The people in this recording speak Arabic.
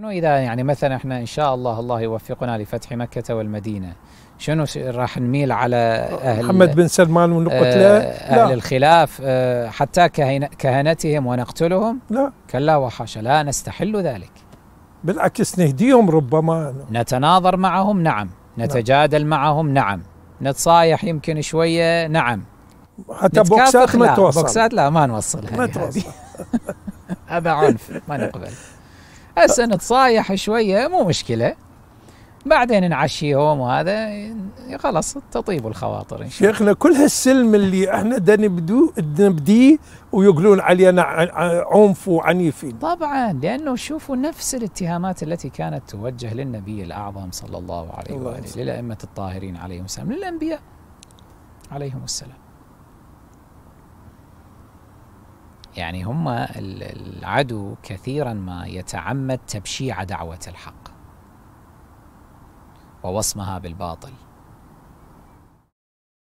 نحن إذا يعني مثلا احنا إن شاء الله الله يوفقنا لفتح مكة والمدينة شنو راح نميل على أهل محمد بن سلمان ونقتله آه، أهل الخلاف آه، حتى كهنتهم ونقتلهم لا كلا وحاشا لا نستحل ذلك بالعكس نهديهم ربما نتناظر معهم نعم, نعم. نتجادل معهم نعم نتصايح يمكن شوية نعم حتى بوكسات ما توصل بوكسات لا ما نوصلها ما توصل هذا عنف ما نقبل هسه نتصايح شويه مو مشكله بعدين نعشيهم وهذا خلاص تطيب الخواطر إن شاء الله. شيخنا كل هالسلم اللي احنا نبدو نبديه ويقولون علينا عنف وعنيفين طبعا لانه شوفوا نفس الاتهامات التي كانت توجه للنبي الاعظم صلى الله عليه واله للائمه الطاهرين عليهم السلام للانبياء عليهم السلام يعني هم العدو كثيرا ما يتعمد تبشيع دعوة الحق ووصمها بالباطل